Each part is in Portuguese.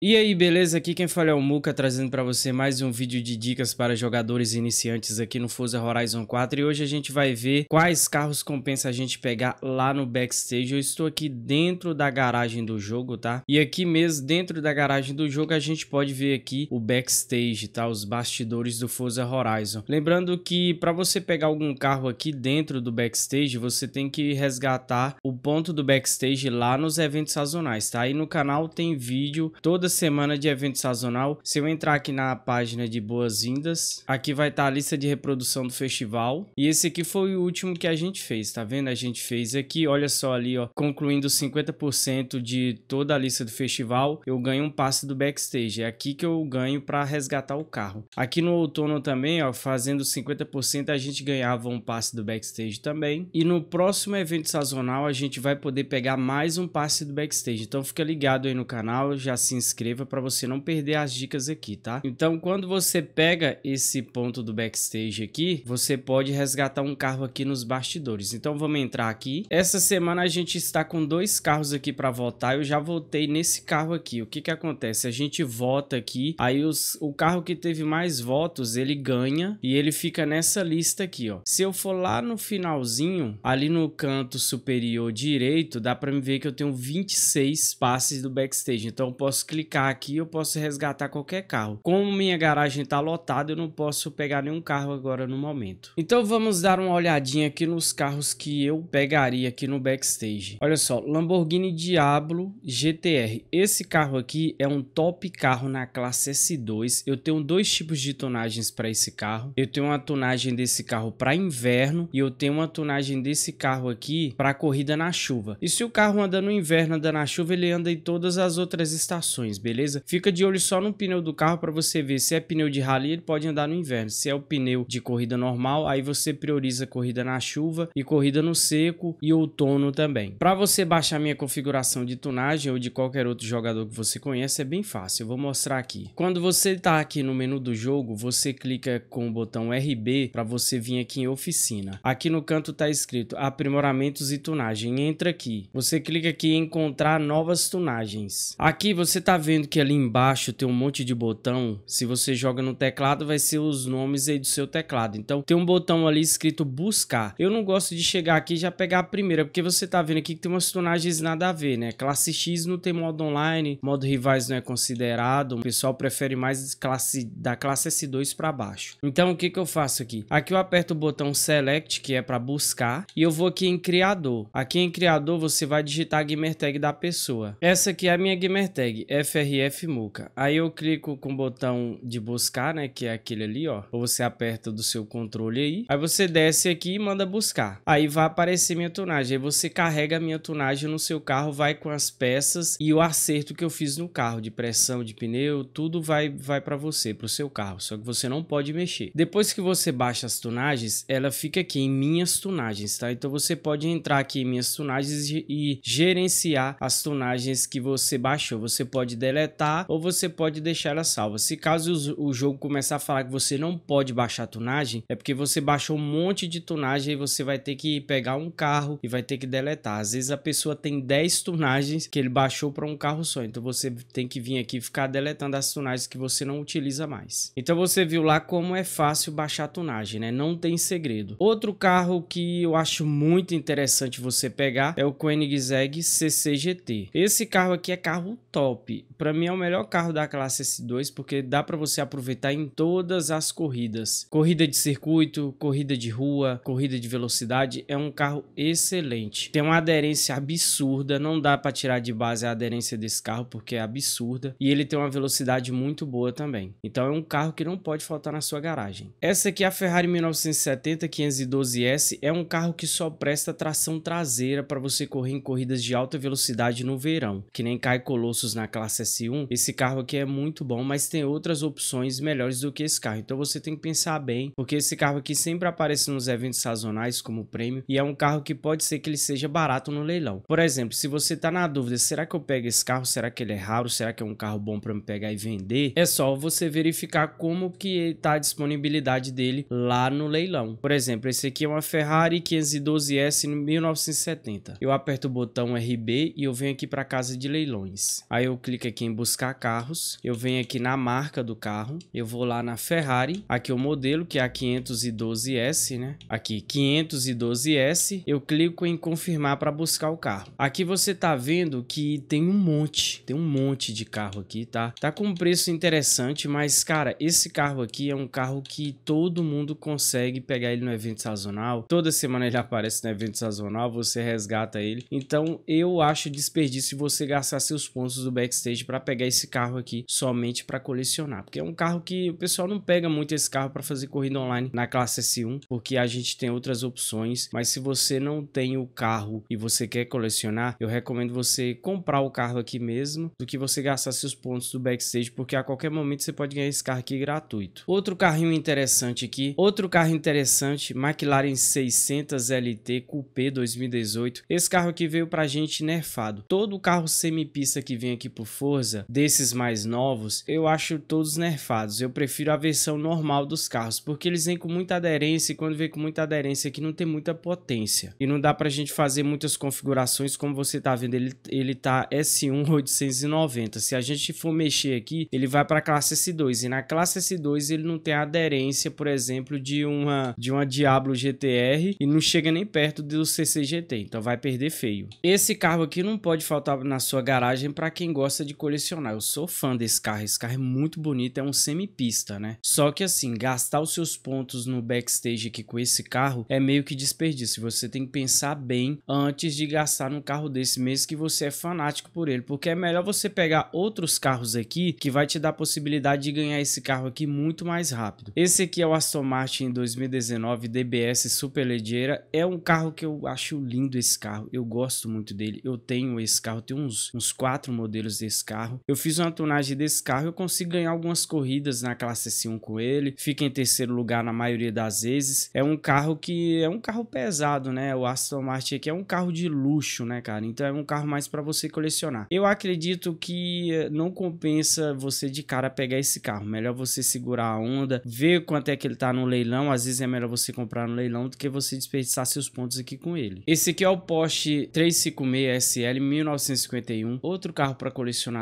E aí, beleza? Aqui quem fala é o Muca, trazendo para você mais um vídeo de dicas para jogadores iniciantes aqui no Forza Horizon 4 e hoje a gente vai ver quais carros compensa a gente pegar lá no backstage. Eu estou aqui dentro da garagem do jogo, tá? E aqui mesmo, dentro da garagem do jogo, a gente pode ver aqui o backstage, tá? Os bastidores do Forza Horizon. Lembrando que para você pegar algum carro aqui dentro do backstage, você tem que resgatar o ponto do backstage lá nos eventos sazonais, tá? E no canal tem vídeo toda toda semana de evento sazonal. Se eu entrar aqui na página de boas-vindas, aqui vai estar tá a lista de reprodução do festival. E esse aqui foi o último que a gente fez, tá vendo? A gente fez aqui, olha só ali, ó, concluindo 50% de toda a lista do festival, eu ganho um passe do backstage. É aqui que eu ganho para resgatar o carro. Aqui no outono também, ó, fazendo 50% a gente ganhava um passe do backstage também. E no próximo evento sazonal a gente vai poder pegar mais um passe do backstage. Então fica ligado aí no canal, já se inscreve inscreva para você não perder as dicas aqui, tá? Então, quando você pega esse ponto do backstage aqui, você pode resgatar um carro aqui nos bastidores. Então, vamos entrar aqui. Essa semana a gente está com dois carros aqui para votar. Eu já votei nesse carro aqui. O que que acontece? A gente vota aqui, aí os, o carro que teve mais votos, ele ganha e ele fica nessa lista aqui, ó. Se eu for lá no finalzinho, ali no canto superior direito, dá para me ver que eu tenho 26 passes do backstage. Então, eu posso clicar ficar aqui eu posso resgatar qualquer carro. Como minha garagem está lotada, eu não posso pegar nenhum carro agora no momento. Então vamos dar uma olhadinha aqui nos carros que eu pegaria aqui no backstage. Olha só, Lamborghini Diablo GTR. Esse carro aqui é um top carro na classe S2. Eu tenho dois tipos de tonagens para esse carro. Eu tenho uma tonagem desse carro para inverno e eu tenho uma tonagem desse carro aqui para corrida na chuva. E se o carro anda no inverno, anda na chuva, ele anda em todas as outras estações beleza? Fica de olho só no pneu do carro para você ver se é pneu de rally, ele pode andar no inverno. Se é o pneu de corrida normal, aí você prioriza corrida na chuva e corrida no seco e outono também. Para você baixar minha configuração de tunagem ou de qualquer outro jogador que você conhece, é bem fácil. Eu vou mostrar aqui. Quando você está aqui no menu do jogo, você clica com o botão RB para você vir aqui em oficina. Aqui no canto está escrito aprimoramentos e tunagem. Entra aqui. Você clica aqui em encontrar novas tunagens. Aqui você está vendo vendo que ali embaixo tem um monte de botão? Se você joga no teclado, vai ser os nomes aí do seu teclado. Então, tem um botão ali escrito buscar. Eu não gosto de chegar aqui e já pegar a primeira, porque você tá vendo aqui que tem umas tonagens nada a ver, né? Classe X não tem modo online, modo rivais não é considerado. O pessoal prefere mais classe, da classe S2 para baixo. Então, o que que eu faço aqui? Aqui eu aperto o botão select, que é para buscar, e eu vou aqui em criador. Aqui em criador, você vai digitar a gamertag tag da pessoa. Essa aqui é a minha gamertag tag, F FRF Muca. Aí eu clico com o botão de buscar, né? Que é aquele ali, ó. Ou você aperta do seu controle aí. Aí você desce aqui e manda buscar. Aí vai aparecer minha tunagem. Aí você carrega a minha tunagem no seu carro, vai com as peças e o acerto que eu fiz no carro, de pressão, de pneu, tudo vai, vai para você, pro seu carro. Só que você não pode mexer. Depois que você baixa as tunagens, ela fica aqui em minhas tunagens, tá? Então você pode entrar aqui em minhas tunagens e gerenciar as tunagens que você baixou. Você pode deletar ou você pode deixar ela salva. Se caso o jogo começar a falar que você não pode baixar a tunagem, é porque você baixou um monte de tunagem e você vai ter que pegar um carro e vai ter que deletar. Às vezes a pessoa tem 10 tunagens que ele baixou para um carro só, então você tem que vir aqui ficar deletando as tunagens que você não utiliza mais. Então você viu lá como é fácil baixar a tunagem, né? Não tem segredo. Outro carro que eu acho muito interessante você pegar é o Koenigsegg CCGT. Esse carro aqui é carro top para mim é o melhor carro da classe S2 porque dá para você aproveitar em todas as corridas. Corrida de circuito, corrida de rua, corrida de velocidade, é um carro excelente. Tem uma aderência absurda, não dá para tirar de base a aderência desse carro porque é absurda e ele tem uma velocidade muito boa também. Então é um carro que não pode faltar na sua garagem. Essa aqui é a Ferrari 1970 512S, é um carro que só presta tração traseira para você correr em corridas de alta velocidade no verão, que nem cai colossos na classe RS1, esse carro aqui é muito bom, mas tem outras opções melhores do que esse carro. Então você tem que pensar bem, porque esse carro aqui sempre aparece nos eventos sazonais como prêmio e é um carro que pode ser que ele seja barato no leilão. Por exemplo, se você tá na dúvida, será que eu pego esse carro? Será que ele é raro? Será que é um carro bom para me pegar e vender? É só você verificar como que tá a disponibilidade dele lá no leilão. Por exemplo, esse aqui é uma Ferrari 512S 1970. Eu aperto o botão RB e eu venho aqui para casa de leilões. Aí eu clico aqui aqui em buscar carros, eu venho aqui na marca do carro, eu vou lá na Ferrari, aqui é o modelo que é a 512S, né? Aqui 512S, eu clico em confirmar para buscar o carro. Aqui você tá vendo que tem um monte, tem um monte de carro aqui, tá? Tá com um preço interessante, mas cara, esse carro aqui é um carro que todo mundo consegue pegar ele no evento sazonal. Toda semana ele aparece no evento sazonal, você resgata ele. Então eu acho desperdício você gastar seus pontos do backstage para pegar esse carro aqui somente para colecionar, porque é um carro que o pessoal não pega muito esse carro para fazer corrida online na classe S1, porque a gente tem outras opções, mas se você não tem o carro e você quer colecionar, eu recomendo você comprar o carro aqui mesmo do que você gastar seus pontos do backstage, porque a qualquer momento você pode ganhar esse carro aqui gratuito. Outro carrinho interessante aqui, outro carro interessante, McLaren 600 LT Coupé 2018. Esse carro aqui veio pra gente nerfado. Todo carro semi-pista que vem aqui pro Ford Forza, desses mais novos, eu acho todos nerfados. Eu prefiro a versão normal dos carros, porque eles vêm com muita aderência e quando vem com muita aderência aqui não tem muita potência. E não dá pra gente fazer muitas configurações, como você tá vendo, ele, ele tá S1 890. Se a gente for mexer aqui, ele vai pra classe S2. E na classe S2 ele não tem aderência, por exemplo, de uma, de uma Diablo GTR e não chega nem perto do CCGT, então vai perder feio. Esse carro aqui não pode faltar na sua garagem para quem gosta de colecionar. Eu sou fã desse carro, esse carro é muito bonito, é um semi pista, né? Só que assim, gastar os seus pontos no backstage aqui com esse carro é meio que desperdício. Você tem que pensar bem antes de gastar num carro desse mesmo que você é fanático por ele, porque é melhor você pegar outros carros aqui que vai te dar a possibilidade de ganhar esse carro aqui muito mais rápido. Esse aqui é o Aston Martin 2019 DBS super ligeira, é um carro que eu acho lindo esse carro, eu gosto muito dele, eu tenho esse carro, tem uns, uns quatro modelos desse carro. Eu fiz uma tunagem desse carro, eu consigo ganhar algumas corridas na classe S1 com ele, fica em terceiro lugar na maioria das vezes. É um carro que é um carro pesado, né? O Aston Martin aqui é um carro de luxo, né, cara? Então é um carro mais para você colecionar. Eu acredito que não compensa você de cara pegar esse carro. Melhor você segurar a onda, ver quanto é que ele tá no leilão. Às vezes é melhor você comprar no leilão do que você desperdiçar seus pontos aqui com ele. Esse aqui é o Porsche 356 SL 1951, outro carro para colecionar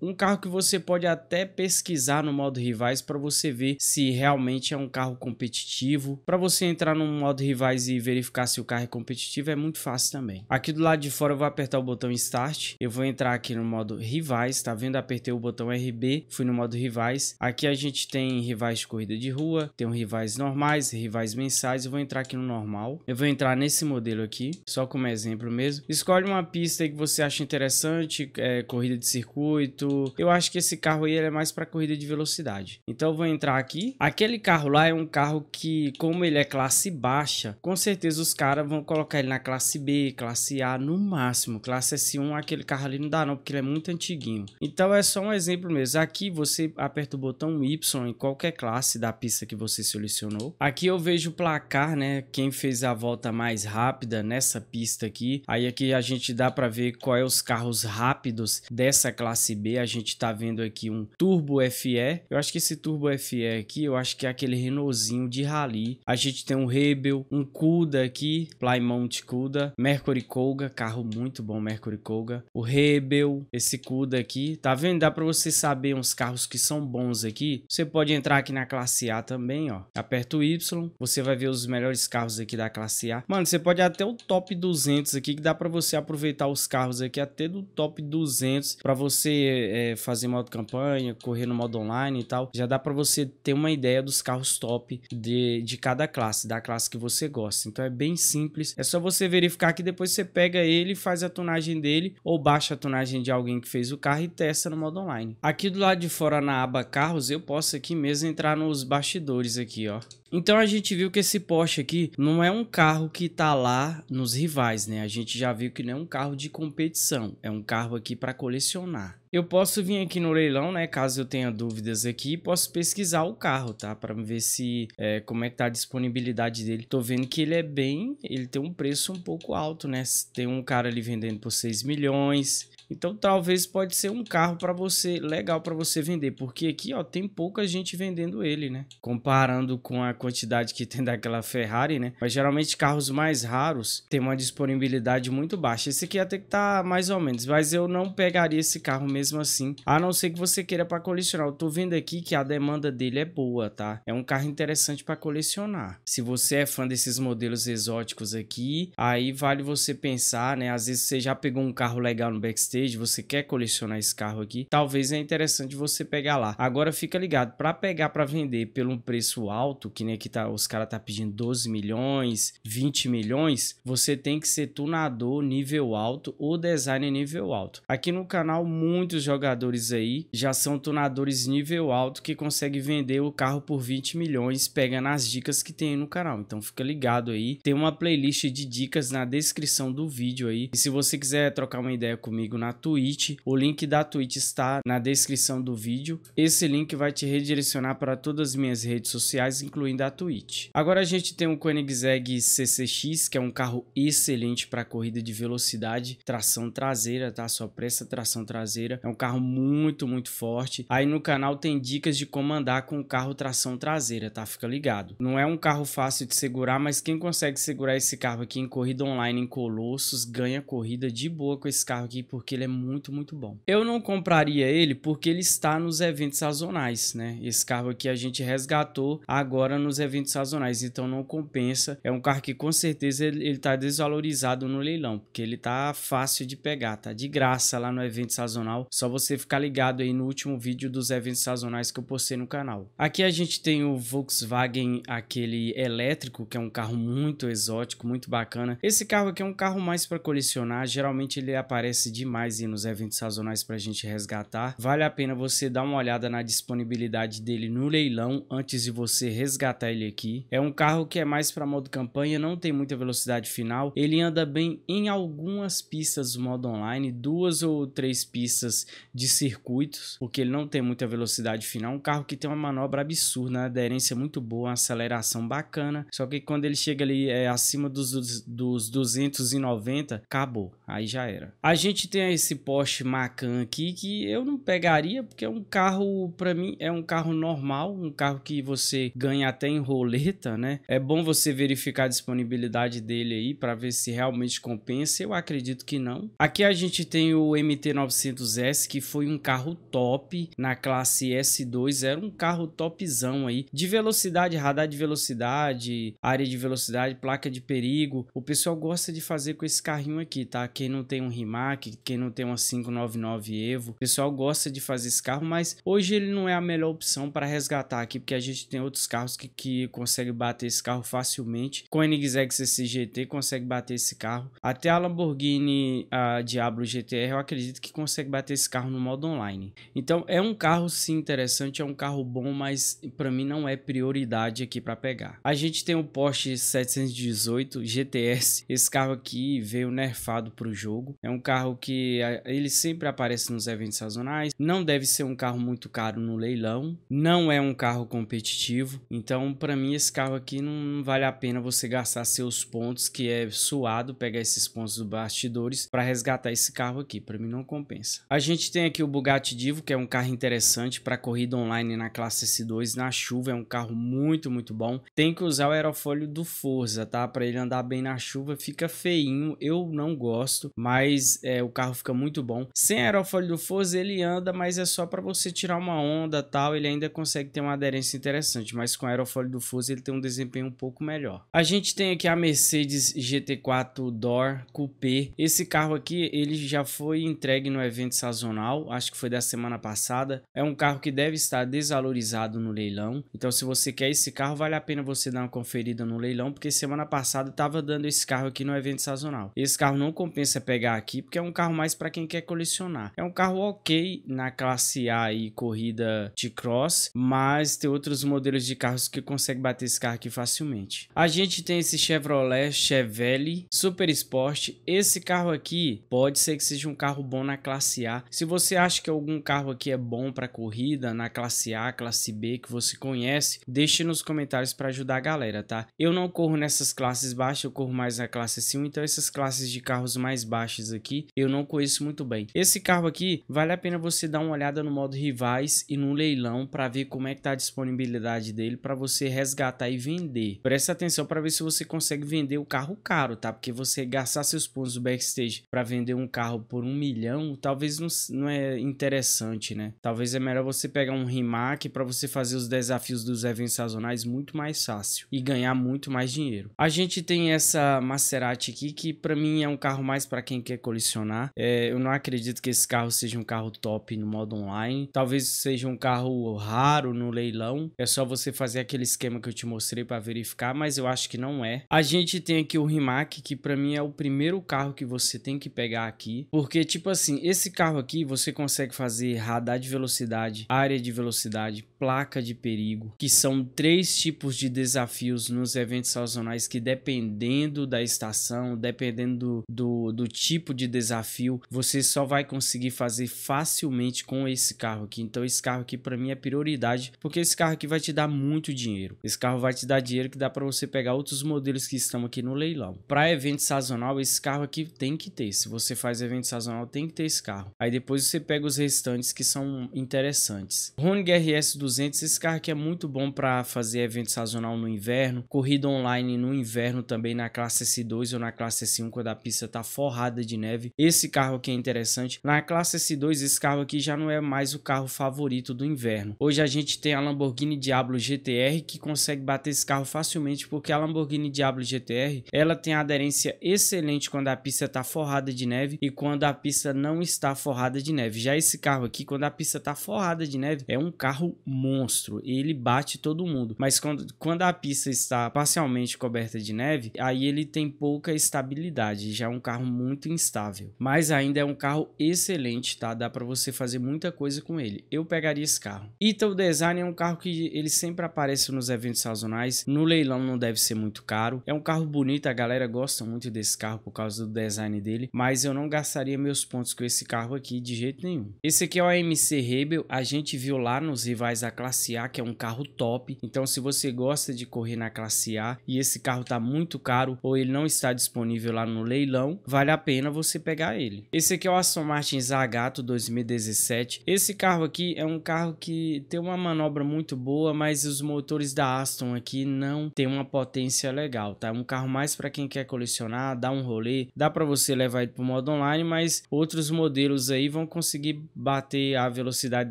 um carro que você pode até pesquisar no modo rivais para você ver se realmente é um carro competitivo. Para você entrar no modo rivais e verificar se o carro é competitivo é muito fácil também. Aqui do lado de fora eu vou apertar o botão Start, eu vou entrar aqui no modo rivais, tá vendo? Apertei o botão RB, fui no modo rivais. Aqui a gente tem rivais de corrida de rua, tem um rivais normais, rivais mensais, eu vou entrar aqui no normal. Eu vou entrar nesse modelo aqui, só como exemplo mesmo. Escolhe uma pista que você acha interessante, é, corrida de circuito circuito. Eu acho que esse carro aí é mais para corrida de velocidade. Então eu vou entrar aqui. Aquele carro lá é um carro que, como ele é classe baixa, com certeza os caras vão colocar ele na classe B, classe A no máximo. Classe S1, aquele carro ali não dá não, porque ele é muito antiguinho. Então é só um exemplo mesmo. Aqui você aperta o botão Y em qualquer classe da pista que você selecionou. Aqui eu vejo o placar, né? Quem fez a volta mais rápida nessa pista aqui. Aí aqui a gente dá para ver quais é os carros rápidos dessa classe classe B, a gente tá vendo aqui um Turbo FE. Eu acho que esse Turbo FE aqui, eu acho que é aquele Renaultzinho de rally. A gente tem um Rebel, um Cuda aqui, Plymouth Cuda, Mercury Colga, carro muito bom, Mercury Colga. O Rebel, esse Cuda aqui, tá vendo? Dá para você saber uns carros que são bons aqui. Você pode entrar aqui na classe A também, ó. Aperta o Y, você vai ver os melhores carros aqui da classe A. Mano, você pode até o top 200 aqui que dá para você aproveitar os carros aqui até do top 200 para você você é, fazer modo campanha, correr no modo online e tal, já dá para você ter uma ideia dos carros top de, de cada classe, da classe que você gosta. Então é bem simples, é só você verificar que depois você pega ele, faz a tunagem dele ou baixa a tunagem de alguém que fez o carro e testa no modo online. Aqui do lado de fora na aba carros, eu posso aqui mesmo entrar nos bastidores aqui, ó. Então a gente viu que esse Porsche aqui não é um carro que tá lá nos rivais, né? A gente já viu que não é um carro de competição, é um carro aqui para colecionar. Eu posso vir aqui no leilão, né? Caso eu tenha dúvidas aqui, posso pesquisar o carro, tá? Para ver se é, como é que tá a disponibilidade dele. Tô vendo que ele é bem, ele tem um preço um pouco alto, né? Tem um cara ali vendendo por 6 milhões, então talvez pode ser um carro para você legal para você vender, porque aqui ó tem pouca gente vendendo ele, né? Comparando com a quantidade que tem daquela Ferrari, né? Mas geralmente carros mais raros têm uma disponibilidade muito baixa. Esse aqui até que tá mais ou menos, mas eu não pegaria esse carro mesmo assim, a não ser que você queira para colecionar. Eu tô vendo aqui que a demanda dele é boa, tá? É um carro interessante para colecionar. Se você é fã desses modelos exóticos aqui, aí vale você pensar, né? Às vezes você já pegou um carro legal no backstage deseja, você quer colecionar esse carro aqui, talvez é interessante você pegar lá. Agora fica ligado, para pegar para vender pelo um preço alto, que nem aqui tá, os caras tá pedindo 12 milhões, 20 milhões, você tem que ser tunador nível alto ou designer nível alto. Aqui no canal muitos jogadores aí já são tunadores nível alto que conseguem vender o carro por 20 milhões, Pega nas dicas que tem no canal. Então fica ligado aí, tem uma playlist de dicas na descrição do vídeo aí. E se você quiser trocar uma ideia comigo na Twitch. O link da Twitch está na descrição do vídeo. Esse link vai te redirecionar para todas as minhas redes sociais, incluindo a Twitch. Agora a gente tem o Koenigsegg CCX, que é um carro excelente para corrida de velocidade, tração traseira, tá? Só presta tração traseira. É um carro muito, muito forte. Aí no canal tem dicas de como andar com o carro tração traseira, tá? Fica ligado. Não é um carro fácil de segurar, mas quem consegue segurar esse carro aqui em corrida online em Colossos ganha corrida de boa com esse carro aqui, porque ele é muito, muito bom. Eu não compraria ele porque ele está nos eventos sazonais, né? Esse carro aqui a gente resgatou agora nos eventos sazonais, então não compensa. É um carro que com certeza ele está desvalorizado no leilão, porque ele está fácil de pegar, tá de graça lá no evento sazonal. Só você ficar ligado aí no último vídeo dos eventos sazonais que eu postei no canal. Aqui a gente tem o Volkswagen, aquele elétrico, que é um carro muito exótico, muito bacana. Esse carro aqui é um carro mais para colecionar, geralmente ele aparece demais sazonais e nos eventos sazonais para a gente resgatar, vale a pena você dar uma olhada na disponibilidade dele no leilão antes de você resgatar ele aqui. É um carro que é mais para modo campanha, não tem muita velocidade final. Ele anda bem em algumas pistas modo online, duas ou três pistas de circuitos, porque ele não tem muita velocidade final. Um carro que tem uma manobra absurda, aderência muito boa, aceleração bacana. Só que quando ele chega ali é, acima dos, dos, dos 290, acabou. Aí já era. A gente tem a esse Porsche Macan aqui que eu não pegaria, porque é um carro, para mim, é um carro normal, um carro que você ganha até em roleta, né? É bom você verificar a disponibilidade dele aí para ver se realmente compensa. Eu acredito que não. Aqui a gente tem o MT900S, que foi um carro top na classe S2, era um carro topzão aí, de velocidade, radar de velocidade, área de velocidade, placa de perigo. O pessoal gosta de fazer com esse carrinho aqui, tá? Quem não tem um Rimac, quem não tem ter uma 599 Evo. O pessoal gosta de fazer esse carro, mas hoje ele não é a melhor opção para resgatar aqui, porque a gente tem outros carros que, que consegue bater esse carro facilmente. Com a NXX SGT consegue bater esse carro. Até a Lamborghini a Diablo GTR eu acredito que consegue bater esse carro no modo online. Então é um carro sim interessante, é um carro bom, mas para mim não é prioridade aqui para pegar. A gente tem o Porsche 718 GTS. Esse carro aqui veio nerfado para o jogo. É um carro que ele sempre aparece nos eventos sazonais. Não deve ser um carro muito caro no leilão, não é um carro competitivo. Então, para mim, esse carro aqui não vale a pena você gastar seus pontos, que é suado pegar esses pontos do bastidores para resgatar esse carro aqui. Para mim, não compensa. A gente tem aqui o Bugatti Divo, que é um carro interessante para corrida online na classe S2 na chuva. É um carro muito, muito bom. Tem que usar o aerofólio do Forza, tá? Para ele andar bem na chuva, fica feinho. Eu não gosto, mas é, o carro fica muito bom. Sem aerofólio do Forza ele anda, mas é só para você tirar uma onda tal, ele ainda consegue ter uma aderência interessante, mas com aerofólio do Forza ele tem um desempenho um pouco melhor. A gente tem aqui a Mercedes GT4 Door Coupé. Esse carro aqui, ele já foi entregue no evento sazonal, acho que foi da semana passada. É um carro que deve estar desvalorizado no leilão, então se você quer esse carro, vale a pena você dar uma conferida no leilão, porque semana passada estava dando esse carro aqui no evento sazonal. Esse carro não compensa pegar aqui, porque é um carro mais mais para quem quer colecionar. É um carro ok na classe A e corrida de cross, mas tem outros modelos de carros que consegue bater esse carro aqui facilmente. A gente tem esse Chevrolet Chevelle Super Sport. Esse carro aqui pode ser que seja um carro bom na classe A. Se você acha que algum carro aqui é bom para corrida na classe A, classe B que você conhece, deixe nos comentários para ajudar a galera, tá? Eu não corro nessas classes baixas, eu corro mais na classe c então essas classes de carros mais baixas aqui, eu não colocou isso muito bem. Esse carro aqui, vale a pena você dar uma olhada no modo rivais e no leilão para ver como é que tá a disponibilidade dele para você resgatar e vender. Presta atenção para ver se você consegue vender o carro caro, tá? Porque você gastar seus pontos do backstage para vender um carro por um milhão, talvez não, não é interessante, né? Talvez é melhor você pegar um Rimac para você fazer os desafios dos eventos sazonais muito mais fácil e ganhar muito mais dinheiro. A gente tem essa Maserati aqui que para mim é um carro mais para quem quer colecionar. É, é, eu não acredito que esse carro seja um carro top no modo online. Talvez seja um carro raro no leilão. É só você fazer aquele esquema que eu te mostrei para verificar, mas eu acho que não é. A gente tem aqui o Rimac, que para mim é o primeiro carro que você tem que pegar aqui. Porque, tipo assim, esse carro aqui você consegue fazer radar de velocidade, área de velocidade, placa de perigo, que são três tipos de desafios nos eventos sazonais que dependendo da estação, dependendo do, do, do tipo de desafio, mil, você só vai conseguir fazer facilmente com esse carro aqui. Então esse carro aqui para mim é prioridade, porque esse carro aqui vai te dar muito dinheiro. Esse carro vai te dar dinheiro que dá para você pegar outros modelos que estão aqui no leilão. Para evento sazonal, esse carro aqui tem que ter. Se você faz evento sazonal, tem que ter esse carro. Aí depois você pega os restantes que são interessantes. Honig RS 200, esse carro aqui é muito bom para fazer evento sazonal no inverno, corrida online no inverno também na classe S2 ou na classe S1 quando a pista tá forrada de neve. Esse carro carro aqui é interessante. Na classe S2, esse carro aqui já não é mais o carro favorito do inverno. Hoje a gente tem a Lamborghini Diablo GTR que consegue bater esse carro facilmente porque a Lamborghini Diablo GTR ela tem aderência excelente quando a pista está forrada de neve e quando a pista não está forrada de neve. Já esse carro aqui, quando a pista está forrada de neve, é um carro monstro. Ele bate todo mundo. Mas quando, quando a pista está parcialmente coberta de neve, aí ele tem pouca estabilidade. Já é um carro muito instável. Mas ainda é um carro excelente, tá? Dá para você fazer muita coisa com ele. Eu pegaria esse carro. Então, o Design é um carro que ele sempre aparece nos eventos sazonais. No leilão não deve ser muito caro. É um carro bonito, a galera gosta muito desse carro por causa do design dele, mas eu não gastaria meus pontos com esse carro aqui de jeito nenhum. Esse aqui é o AMC Rebel, a gente viu lá nos rivais da classe A, que é um carro top. Então se você gosta de correr na classe A e esse carro tá muito caro ou ele não está disponível lá no leilão, vale a pena você pegar ele. Esse aqui é o Aston Martin Zagato 2017. Esse carro aqui é um carro que tem uma manobra muito boa, mas os motores da Aston aqui não tem uma potência legal, tá? É um carro mais para quem quer colecionar, dar um rolê, dá para você levar ele pro modo online, mas outros modelos aí vão conseguir bater a velocidade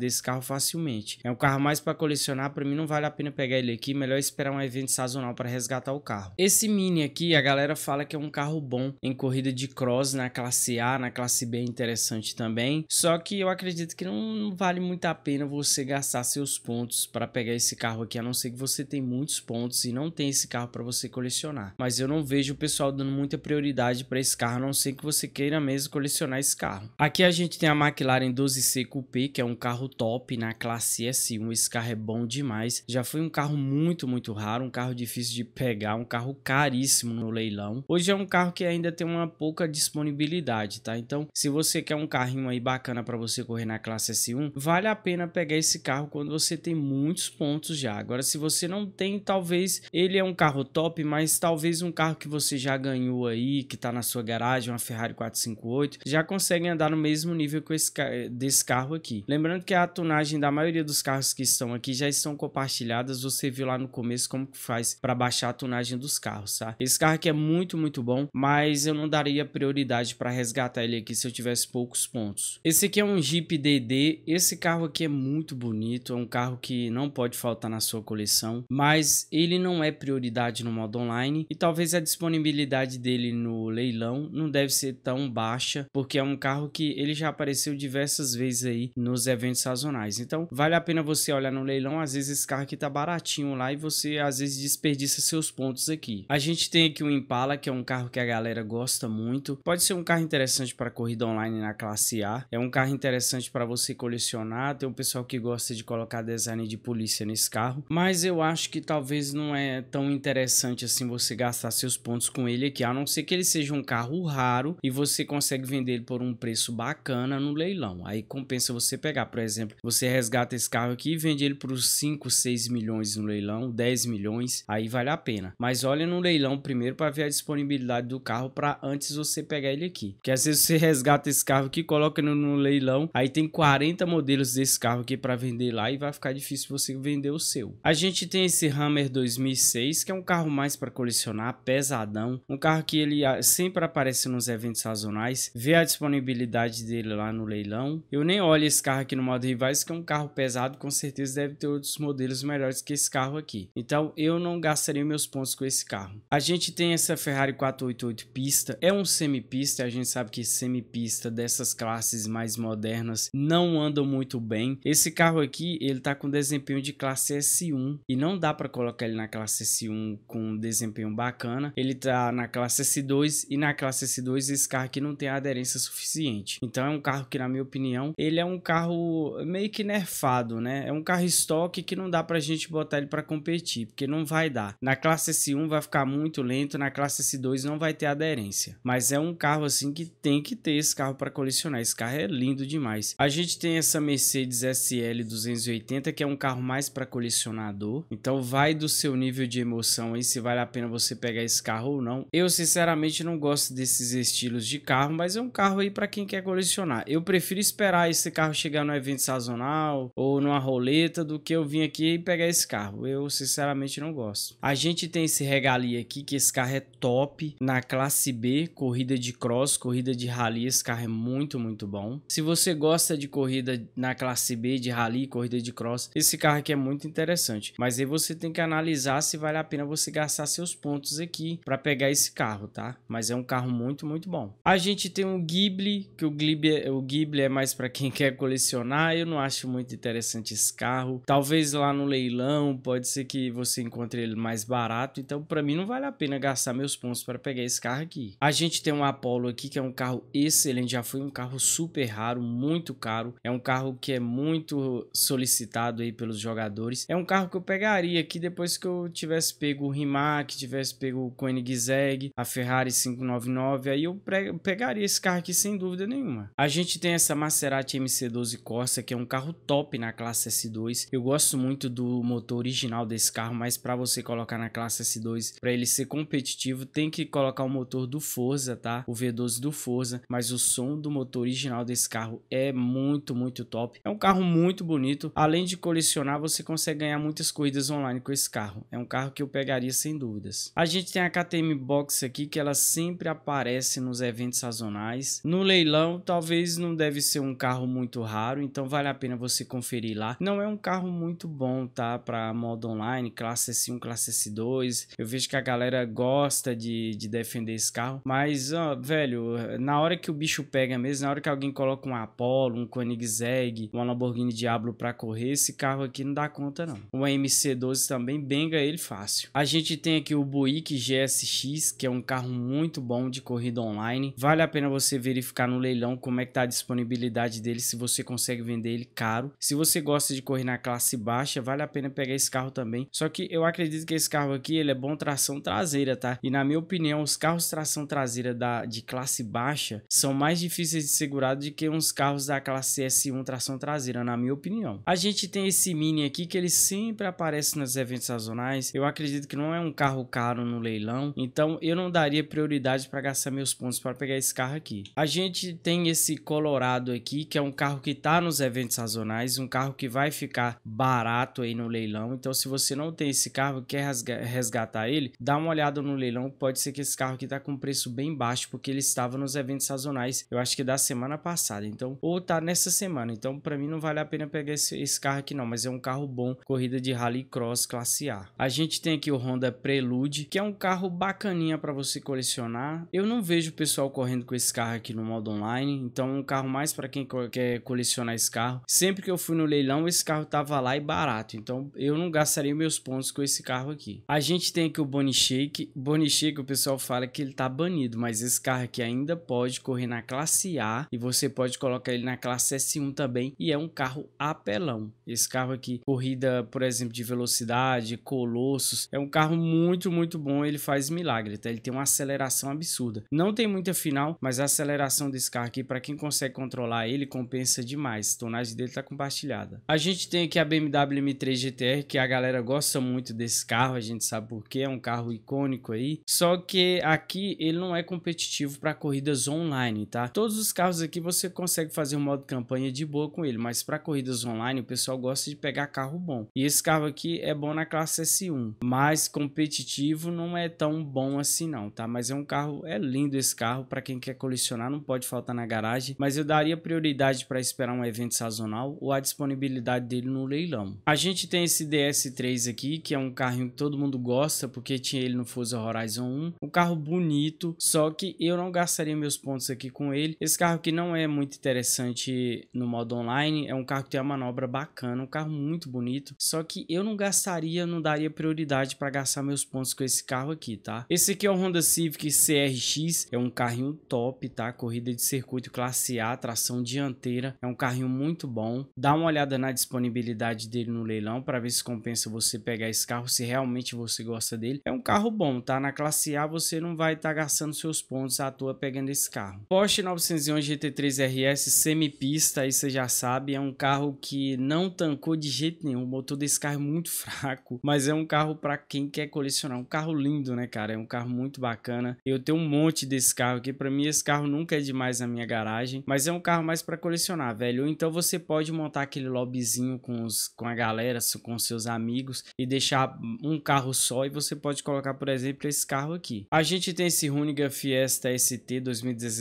desse carro facilmente. É um carro mais para colecionar, para mim não vale a pena pegar ele aqui, melhor esperar um evento sazonal para resgatar o carro. Esse Mini aqui, a galera fala que é um carro bom em corrida de cross na classe A, na classe classe B interessante também. Só que eu acredito que não, não vale muito a pena você gastar seus pontos para pegar esse carro aqui, a não ser que você tem muitos pontos e não tem esse carro para você colecionar. Mas eu não vejo o pessoal dando muita prioridade para esse carro, a não ser que você queira mesmo colecionar esse carro. Aqui a gente tem a McLaren 12C Coupé, que é um carro top na classe S1. Esse carro é bom demais. Já foi um carro muito, muito raro, um carro difícil de pegar, um carro caríssimo no leilão. Hoje é um carro que ainda tem uma pouca disponibilidade, tá? Então então, se você quer um carrinho aí bacana para você correr na classe S1, vale a pena pegar esse carro quando você tem muitos pontos já. Agora, se você não tem, talvez ele é um carro top, mas talvez um carro que você já ganhou aí, que tá na sua garagem, uma Ferrari 458, já consegue andar no mesmo nível que esse desse carro aqui. Lembrando que a tunagem da maioria dos carros que estão aqui já estão compartilhadas, você viu lá no começo como que faz para baixar a tunagem dos carros, tá? Esse carro aqui é muito, muito bom, mas eu não daria prioridade para resgatar ele ele aqui se eu tivesse poucos pontos. Esse aqui é um Jeep DD, esse carro aqui é muito bonito, é um carro que não pode faltar na sua coleção, mas ele não é prioridade no modo online e talvez a disponibilidade dele no leilão não deve ser tão baixa, porque é um carro que ele já apareceu diversas vezes aí nos eventos sazonais. Então, vale a pena você olhar no leilão, às vezes esse carro aqui tá baratinho lá e você às vezes desperdiça seus pontos aqui. A gente tem aqui o Impala, que é um carro que a galera gosta muito, pode ser um carro interessante para para corrida online na classe A. É um carro interessante para você colecionar. Tem um pessoal que gosta de colocar design de polícia nesse carro, mas eu acho que talvez não é tão interessante assim você gastar seus pontos com ele aqui, a não ser que ele seja um carro raro e você consegue vender ele por um preço bacana no leilão. Aí compensa você pegar, por exemplo, você resgata esse carro aqui e vende ele por uns 5, 6 milhões no leilão, 10 milhões, aí vale a pena. Mas olha no leilão primeiro para ver a disponibilidade do carro para antes você pegar ele aqui. Porque às vezes você você resgata esse carro aqui, coloca no, no leilão, aí tem 40 modelos desse carro aqui para vender lá e vai ficar difícil você vender o seu. A gente tem esse Hammer 2006, que é um carro mais para colecionar, pesadão, um carro que ele ah, sempre aparece nos eventos sazonais, vê a disponibilidade dele lá no leilão. Eu nem olho esse carro aqui no modo rivais, que é um carro pesado, com certeza deve ter outros modelos melhores que esse carro aqui. Então eu não gastaria meus pontos com esse carro. A gente tem essa Ferrari 488 pista, é um semi-pista, a gente sabe que esse semipista dessas classes mais modernas não andam muito bem. Esse carro aqui, ele tá com desempenho de classe S1 e não dá para colocar ele na classe S1 com um desempenho bacana. Ele tá na classe S2 e na classe S2 esse carro aqui não tem aderência suficiente. Então é um carro que na minha opinião, ele é um carro meio que nerfado, né? É um carro estoque que não dá pra gente botar ele para competir, porque não vai dar. Na classe S1 vai ficar muito lento, na classe S2 não vai ter aderência. Mas é um carro assim que tem que que ter esse carro para colecionar. Esse carro é lindo demais. A gente tem essa Mercedes SL 280, que é um carro mais para colecionador. Então vai do seu nível de emoção aí se vale a pena você pegar esse carro ou não. Eu sinceramente não gosto desses estilos de carro, mas é um carro aí para quem quer colecionar. Eu prefiro esperar esse carro chegar no evento sazonal ou numa roleta do que eu vim aqui e pegar esse carro. Eu sinceramente não gosto. A gente tem esse regalia aqui que esse carro é top na classe B, corrida de cross, corrida de rally rally, esse carro é muito, muito bom. Se você gosta de corrida na classe B, de rally, corrida de cross, esse carro aqui é muito interessante. Mas aí você tem que analisar se vale a pena você gastar seus pontos aqui para pegar esse carro, tá? Mas é um carro muito, muito bom. A gente tem um Ghibli, que o Ghibli, é, o Ghibli é mais para quem quer colecionar. Eu não acho muito interessante esse carro. Talvez lá no leilão, pode ser que você encontre ele mais barato. Então, para mim, não vale a pena gastar meus pontos para pegar esse carro aqui. A gente tem um Apollo aqui, que é um carro excelente, já foi um carro super raro, muito caro. É um carro que é muito solicitado aí pelos jogadores. É um carro que eu pegaria aqui depois que eu tivesse pego o Rimac, tivesse pego o Koenigsegg, a Ferrari 599, aí eu pegaria esse carro aqui sem dúvida nenhuma. A gente tem essa Maserati MC12 Corsa, que é um carro top na classe S2. Eu gosto muito do motor original desse carro, mas para você colocar na classe S2, para ele ser competitivo, tem que colocar o motor do Forza, tá? O V12 do Forza mas o som do motor original desse carro é muito, muito top. É um carro muito bonito. Além de colecionar, você consegue ganhar muitas corridas online com esse carro. É um carro que eu pegaria sem dúvidas. A gente tem a KTM Box aqui, que ela sempre aparece nos eventos sazonais. No leilão, talvez não deve ser um carro muito raro, então vale a pena você conferir lá. Não é um carro muito bom, tá? Para modo online, classe S1, classe S2. Eu vejo que a galera gosta de, de defender esse carro, mas, ó, velho, na hora hora que o bicho pega mesmo, na hora que alguém coloca um Apollo, um Koenigsegg, uma Lamborghini Diablo pra correr, esse carro aqui não dá conta não. Uma MC12 também benga ele fácil. A gente tem aqui o Buick GSX, que é um carro muito bom de corrida online. Vale a pena você verificar no leilão como é que tá a disponibilidade dele, se você consegue vender ele caro. Se você gosta de correr na classe baixa, vale a pena pegar esse carro também. Só que eu acredito que esse carro aqui, ele é bom tração traseira, tá? E na minha opinião, os carros tração traseira da, de classe baixa, são mais difíceis de segurar do que uns carros da classe S1 tração traseira, na minha opinião. A gente tem esse Mini aqui que ele sempre aparece nos eventos sazonais. Eu acredito que não é um carro caro no leilão, então eu não daria prioridade para gastar meus pontos para pegar esse carro aqui. A gente tem esse Colorado aqui, que é um carro que está nos eventos sazonais, um carro que vai ficar barato aí no leilão. Então se você não tem esse carro e quer resgatar ele, dá uma olhada no leilão, pode ser que esse carro aqui está com preço bem baixo porque ele estava nos eventos eventos sazonais, eu acho que da semana passada. Então, ou tá nessa semana. Então, para mim não vale a pena pegar esse, esse, carro aqui não, mas é um carro bom, corrida de rally cross classe A. A gente tem aqui o Honda Prelude, que é um carro bacaninha para você colecionar. Eu não vejo o pessoal correndo com esse carro aqui no modo online, então um carro mais para quem quer colecionar esse carro. Sempre que eu fui no leilão, esse carro tava lá e barato, então eu não gastaria meus pontos com esse carro aqui. A gente tem aqui o Bonnie Shake. Bonnie Shake, o pessoal fala que ele tá banido, mas esse carro aqui ainda pode pode correr na classe A e você pode colocar ele na classe S1 também e é um carro apelão. Esse carro aqui, corrida, por exemplo, de velocidade, colossos, é um carro muito, muito bom, ele faz milagre, tá? Ele tem uma aceleração absurda. Não tem muita final, mas a aceleração desse carro aqui, para quem consegue controlar ele, compensa demais. A tonagem dele está compartilhada. A gente tem aqui a BMW M3 GTR, que a galera gosta muito desse carro, a gente sabe porque, é um carro icônico aí. Só que aqui ele não é competitivo para corridas online online, tá? Todos os carros aqui você consegue fazer um modo campanha de boa com ele, mas para corridas online o pessoal gosta de pegar carro bom. E esse carro aqui é bom na classe S1, mas competitivo não é tão bom assim não, tá? Mas é um carro, é lindo esse carro, para quem quer colecionar não pode faltar na garagem, mas eu daria prioridade para esperar um evento sazonal ou a disponibilidade dele no leilão. A gente tem esse DS3 aqui, que é um carrinho que todo mundo gosta, porque tinha ele no Forza Horizon 1, um carro bonito, só que eu não gastaria meus pontos pontos aqui com ele. Esse carro aqui não é muito interessante no modo online, é um carro que tem uma manobra bacana, um carro muito bonito, só que eu não gastaria, não daria prioridade para gastar meus pontos com esse carro aqui, tá? Esse aqui é o Honda Civic CRX, é um carrinho top, tá? Corrida de circuito classe A, tração dianteira, é um carrinho muito bom. Dá uma olhada na disponibilidade dele no leilão para ver se compensa você pegar esse carro, se realmente você gosta dele. É um carro bom, tá? Na classe A você não vai estar tá gastando seus pontos à toa pegando esse carro carro. Porsche 911 GT3 RS semi-pista, aí você já sabe, é um carro que não tancou de jeito nenhum. O motor desse carro é muito fraco, mas é um carro para quem quer colecionar. Um carro lindo, né, cara? É um carro muito bacana. Eu tenho um monte desse carro aqui. Para mim, esse carro nunca é demais na minha garagem, mas é um carro mais para colecionar, velho. Ou então você pode montar aquele lobbyzinho com, os, com a galera, com seus amigos e deixar um carro só e você pode colocar, por exemplo, esse carro aqui. A gente tem esse Runiga Fiesta ST 2017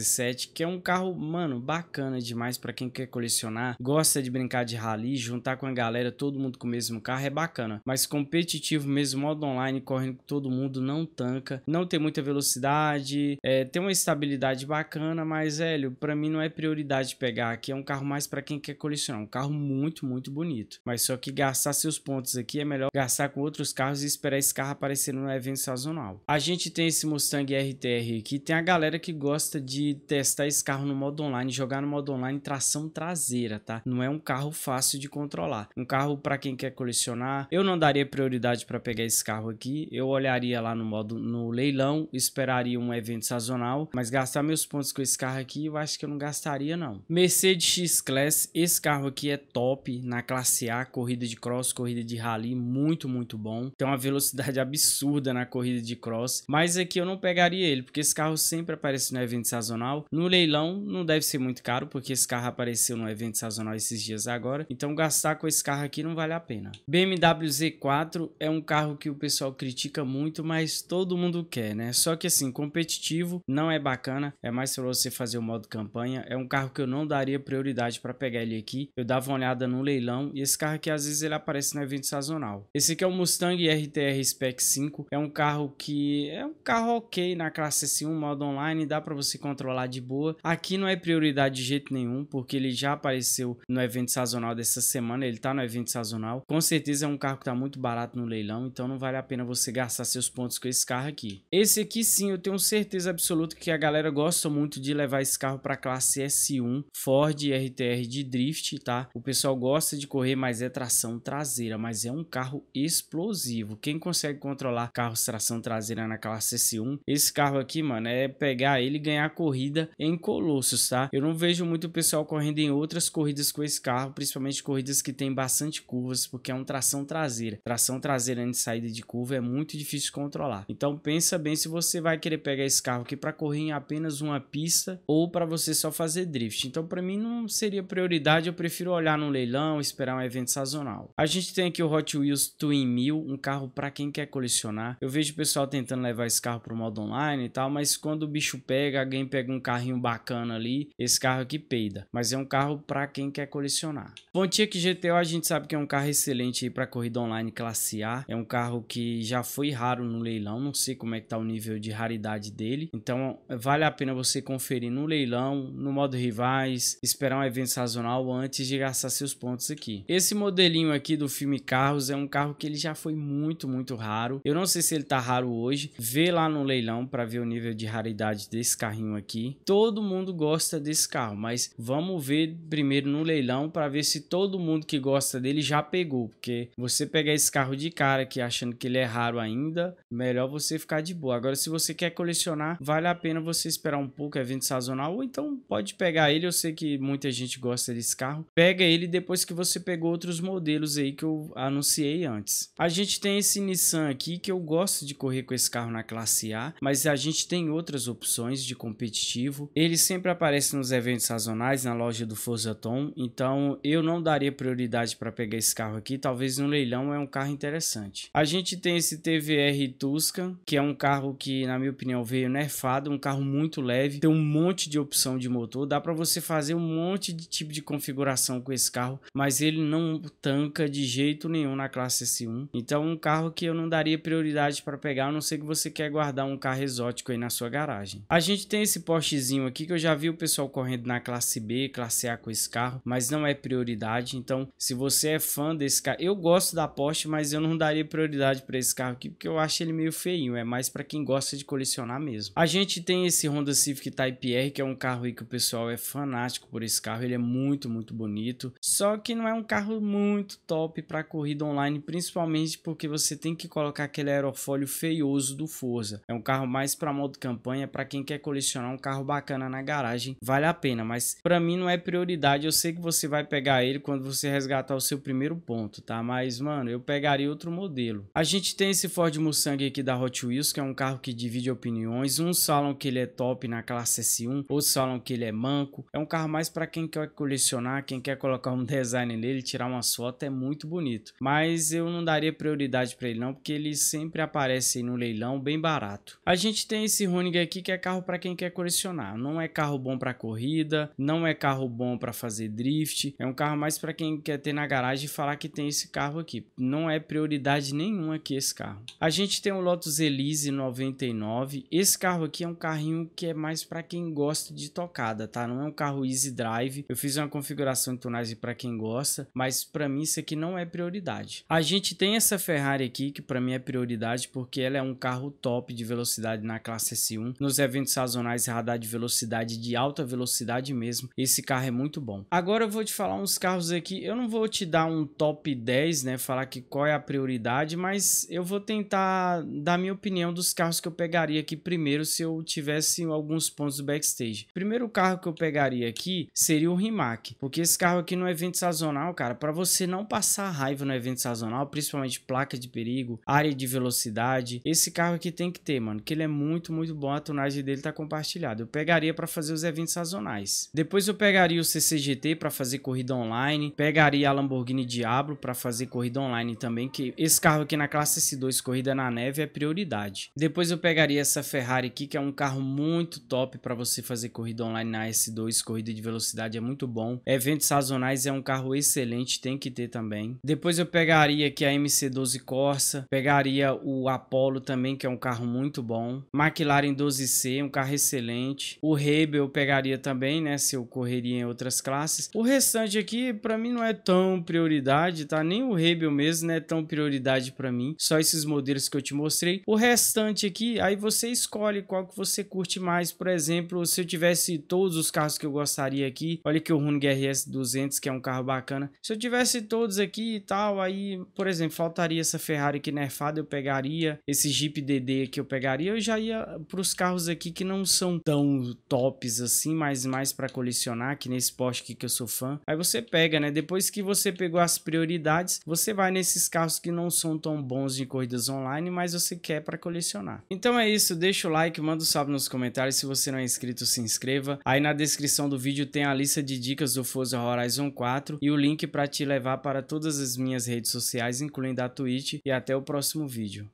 que é um carro, mano, bacana demais para quem quer colecionar, gosta de brincar de rally, juntar com a galera, todo mundo com o mesmo carro, é bacana. Mas competitivo mesmo, modo online, correndo com todo mundo, não tanca, não tem muita velocidade, é, tem uma estabilidade bacana, mas, velho, para mim não é prioridade pegar aqui, é um carro mais para quem quer colecionar, um carro muito, muito bonito. Mas só que gastar seus pontos aqui é melhor gastar com outros carros e esperar esse carro aparecer no evento sazonal. A gente tem esse Mustang RTR aqui, tem a galera que gosta de de testar esse carro no modo online, jogar no modo online tração traseira, tá? Não é um carro fácil de controlar. Um carro para quem quer colecionar, eu não daria prioridade para pegar esse carro aqui. Eu olharia lá no modo no leilão, esperaria um evento sazonal, mas gastar meus pontos com esse carro aqui, eu acho que eu não gastaria não. Mercedes X-Class, esse carro aqui é top na classe A, corrida de cross, corrida de rally, muito, muito bom. Tem uma velocidade absurda na corrida de cross, mas aqui eu não pegaria ele, porque esse carro sempre aparece no evento sazonal sazonal. No leilão não deve ser muito caro, porque esse carro apareceu no evento sazonal esses dias agora. Então gastar com esse carro aqui não vale a pena. BMW Z4 é um carro que o pessoal critica muito, mas todo mundo quer, né? Só que assim, competitivo não é bacana, é mais para você fazer o modo campanha. É um carro que eu não daria prioridade para pegar ele aqui. Eu dava uma olhada no leilão e esse carro aqui às vezes ele aparece no evento sazonal. Esse aqui é o Mustang RTR Spec 5, é um carro que é um carro ok na classe S1 modo online, dá para você controlar de boa. Aqui não é prioridade de jeito nenhum, porque ele já apareceu no evento sazonal dessa semana, ele tá no evento sazonal. Com certeza é um carro que tá muito barato no leilão, então não vale a pena você gastar seus pontos com esse carro aqui. Esse aqui sim, eu tenho certeza absoluta que a galera gosta muito de levar esse carro para classe S1 Ford RTR de drift, tá? O pessoal gosta de correr, mas é tração traseira, mas é um carro explosivo. Quem consegue controlar carros tração traseira na classe S1, esse carro aqui, mano, é pegar ele e ganhar corrida em Colossos, tá? Eu não vejo muito pessoal correndo em outras corridas com esse carro, principalmente corridas que tem bastante curvas, porque é um tração traseira. Tração traseira antes de saída de curva é muito difícil de controlar. Então pensa bem se você vai querer pegar esse carro aqui para correr em apenas uma pista ou para você só fazer drift. Então para mim não seria prioridade, eu prefiro olhar no leilão, esperar um evento sazonal. A gente tem aqui o Hot Wheels Twin 1000, um carro para quem quer colecionar. Eu vejo o pessoal tentando levar esse carro pro modo online e tal, mas quando o bicho pega, a pega um carrinho bacana ali, esse carro aqui peida. Mas é um carro para quem quer colecionar. Pontiac GTO a gente sabe que é um carro excelente para corrida online classe A. É um carro que já foi raro no leilão, não sei como é que tá o nível de raridade dele. Então vale a pena você conferir no leilão, no modo rivais, esperar um evento sazonal antes de gastar seus pontos aqui. Esse modelinho aqui do filme Carros é um carro que ele já foi muito, muito raro. Eu não sei se ele tá raro hoje. Vê lá no leilão para ver o nível de raridade desse carrinho aqui aqui. Todo mundo gosta desse carro, mas vamos ver primeiro no leilão para ver se todo mundo que gosta dele já pegou, porque você pegar esse carro de cara aqui achando que ele é raro ainda, melhor você ficar de boa. Agora se você quer colecionar, vale a pena você esperar um pouco, é evento sazonal, ou então pode pegar ele, eu sei que muita gente gosta desse carro. Pega ele depois que você pegou outros modelos aí que eu anunciei antes. A gente tem esse Nissan aqui que eu gosto de correr com esse carro na classe A, mas a gente tem outras opções de competir competitivo. Ele sempre aparece nos eventos sazonais na loja do Forza Tom, então eu não daria prioridade para pegar esse carro aqui, talvez no leilão é um carro interessante. A gente tem esse TVR Tuscan, que é um carro que na minha opinião veio nerfado, um carro muito leve, tem um monte de opção de motor, dá para você fazer um monte de tipo de configuração com esse carro, mas ele não tanca de jeito nenhum na classe S1. Então um carro que eu não daria prioridade para pegar, a não ser que você quer guardar um carro exótico aí na sua garagem. A gente tem esse postezinho aqui que eu já vi o pessoal correndo na classe B, classe A com esse carro, mas não é prioridade. Então, se você é fã desse carro, eu gosto da Porsche, mas eu não daria prioridade para esse carro aqui porque eu acho ele meio feinho. É mais para quem gosta de colecionar mesmo. A gente tem esse Honda Civic Type R, que é um carro aí que o pessoal é fanático por esse carro. Ele é muito, muito bonito. Só que não é um carro muito top para corrida online, principalmente porque você tem que colocar aquele aerofólio feioso do Forza. É um carro mais para modo campanha, para quem quer colecionar um carro bacana na garagem, vale a pena, mas para mim não é prioridade. Eu sei que você vai pegar ele quando você resgatar o seu primeiro ponto, tá? Mas, mano, eu pegaria outro modelo. A gente tem esse Ford Mustang aqui da Hot Wheels, que é um carro que divide opiniões. Uns falam que ele é top na classe S1, outros falam que ele é manco. É um carro mais para quem quer colecionar, quem quer colocar um design nele, tirar uma foto, é muito bonito. Mas eu não daria prioridade para ele não, porque ele sempre aparece no leilão bem barato. A gente tem esse Honig aqui que é carro para quem quer colecionar. Não é carro bom para corrida, não é carro bom para fazer drift. É um carro mais para quem quer ter na garagem e falar que tem esse carro aqui. Não é prioridade nenhuma aqui esse carro. A gente tem o Lotus Elise 99. Esse carro aqui é um carrinho que é mais para quem gosta de tocada, tá? Não é um carro easy drive. Eu fiz uma configuração de tonagem para quem gosta, mas para mim isso aqui não é prioridade. A gente tem essa Ferrari aqui que para mim é prioridade porque ela é um carro top de velocidade na classe S1. Nos eventos sazonais esse radar de velocidade, de alta velocidade mesmo. Esse carro é muito bom. Agora eu vou te falar uns carros aqui. Eu não vou te dar um top 10, né? Falar que qual é a prioridade, mas eu vou tentar dar minha opinião dos carros que eu pegaria aqui primeiro se eu tivesse alguns pontos do backstage. Primeiro carro que eu pegaria aqui seria o Rimac, porque esse carro aqui no evento sazonal, cara, para você não passar raiva no evento sazonal, principalmente placa de perigo, área de velocidade, esse carro aqui tem que ter, mano, que ele é muito, muito bom, a tonagem dele tá compartilhada compartilhado. Eu pegaria para fazer os eventos sazonais. Depois eu pegaria o CCGT para fazer corrida online, pegaria a Lamborghini Diablo para fazer corrida online também, que esse carro aqui na classe S2 corrida na neve é prioridade. Depois eu pegaria essa Ferrari aqui, que é um carro muito top para você fazer corrida online na S2, corrida de velocidade é muito bom. Eventos sazonais é um carro excelente, tem que ter também. Depois eu pegaria aqui a MC12 Corsa, pegaria o Apollo também, que é um carro muito bom. McLaren 12C, um carro excelente excelente. O Rebel pegaria também, né? Se eu correria em outras classes. O restante aqui, para mim, não é tão prioridade, tá? Nem o Rebel mesmo não né, é tão prioridade para mim. Só esses modelos que eu te mostrei. O restante aqui, aí você escolhe qual que você curte mais. Por exemplo, se eu tivesse todos os carros que eu gostaria aqui, olha que o Runge RS 200, que é um carro bacana. Se eu tivesse todos aqui e tal, aí, por exemplo, faltaria essa Ferrari aqui nerfada, eu pegaria. Esse Jeep DD aqui eu pegaria. Eu já ia para os carros aqui que não são são tão tops assim, mas mais para colecionar, que nesse poste aqui que eu sou fã. Aí você pega, né? Depois que você pegou as prioridades, você vai nesses carros que não são tão bons de corridas online, mas você quer para colecionar. Então é isso, deixa o like, manda um salve nos comentários. Se você não é inscrito, se inscreva. Aí na descrição do vídeo tem a lista de dicas do Forza Horizon 4 e o link para te levar para todas as minhas redes sociais, incluindo a Twitch. E até o próximo vídeo.